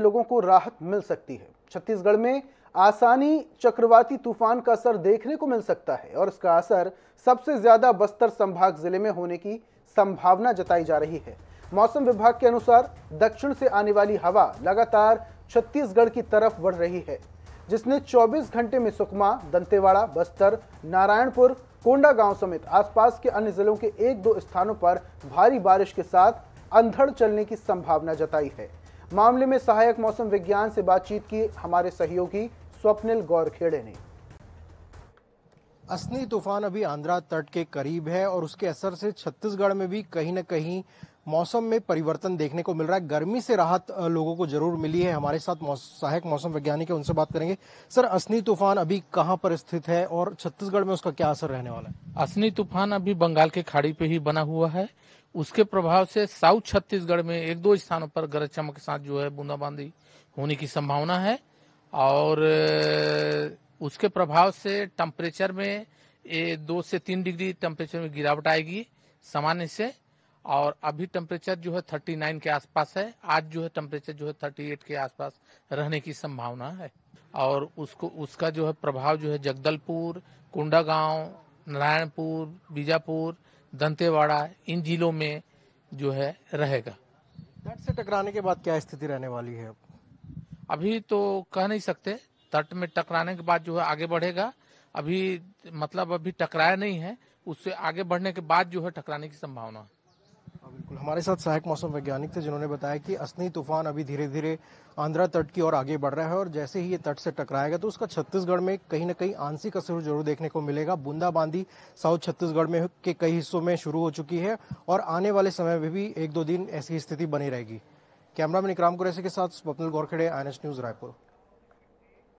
लोगों को राहत मिल सकती है छत्तीसगढ़ में आसानी चक्रवाती तूफान का असर देखने को मिल सकता है और इसका असर सबसे ज्यादा बस्तर संभाग जिले में होने की संभावना जताई जा रही है मौसम विभाग के अनुसार दक्षिण से आने वाली हवा लगातार छत्तीसगढ़ की तरफ बढ़ रही है जिसने 24 घंटे में सुकमा दंतेवाड़ा बस्तर नारायणपुर कोंडा गांव समेत आसपास के अन्य जिलों के एक दो स्थानों पर भारी बारिश के साथ अंधड़ चलने की संभावना जताई है मामले में सहायक मौसम विज्ञान से बातचीत की हमारे सहयोगी स्वप्निल गौरखेड़े ने असनी तूफान अभी आंध्रा तट के करीब है और उसके असर से छत्तीसगढ़ में भी कहीं ना कहीं मौसम में परिवर्तन देखने को मिल रहा है गर्मी से राहत लोगों को जरूर मिली है हमारे साथ सहायक मौसम वैज्ञानिक है उनसे बात करेंगे सर असनी तूफान अभी कहाँ पर स्थित है और छत्तीसगढ़ में उसका क्या असर रहने वाला है असनी तूफान अभी बंगाल के खाड़ी पे ही बना हुआ है उसके प्रभाव से साउथ छत्तीसगढ़ में एक दो स्थानों पर गरज चमक के साथ जो है बूंदाबांदी होने की संभावना है और उसके प्रभाव से टेम्परेचर में ए, दो से तीन डिग्री टेम्परेचर में गिरावट आएगी सामान्य से और अभी टेम्परेचर जो है थर्टी नाइन के आसपास है आज जो है टेम्परेचर जो है थर्टी एट के आसपास रहने की संभावना है और उसको उसका जो है प्रभाव जो है जगदलपुर कुंडा गांव नारायणपुर बीजापुर दंतेवाड़ा इन जिलों में जो है रहेगा तट से टकराने के बाद क्या स्थिति रहने वाली है अभी तो कह नहीं सकते तट में टकराने के बाद जो है आगे बढ़ेगा अभी मतलब अभी टकराया नहीं है उससे आगे बढ़ने के बाद जो है टकराने की संभावना है हाँ, बिल्कुल हमारे साथ सहायक मौसम वैज्ञानिक थे जिन्होंने बताया कि असनी तूफान अभी धीरे धीरे आंध्रा तट की ओर आगे बढ़ रहा है और जैसे ही ये तट से टकराएगा तो उसका छत्तीसगढ़ में कहीं ना कहीं आंशिक असर जरूर देखने को मिलेगा बूंदाबांदी साउथ छत्तीसगढ़ में के कई हिस्सों में शुरू हो चुकी है और आने वाले समय में भी एक दो दिन ऐसी स्थिति बनी रहेगी कैमरा मैन इकराम कुरैसी के साथ स्वप्निल गोरखेड़े आई न्यूज रायपुर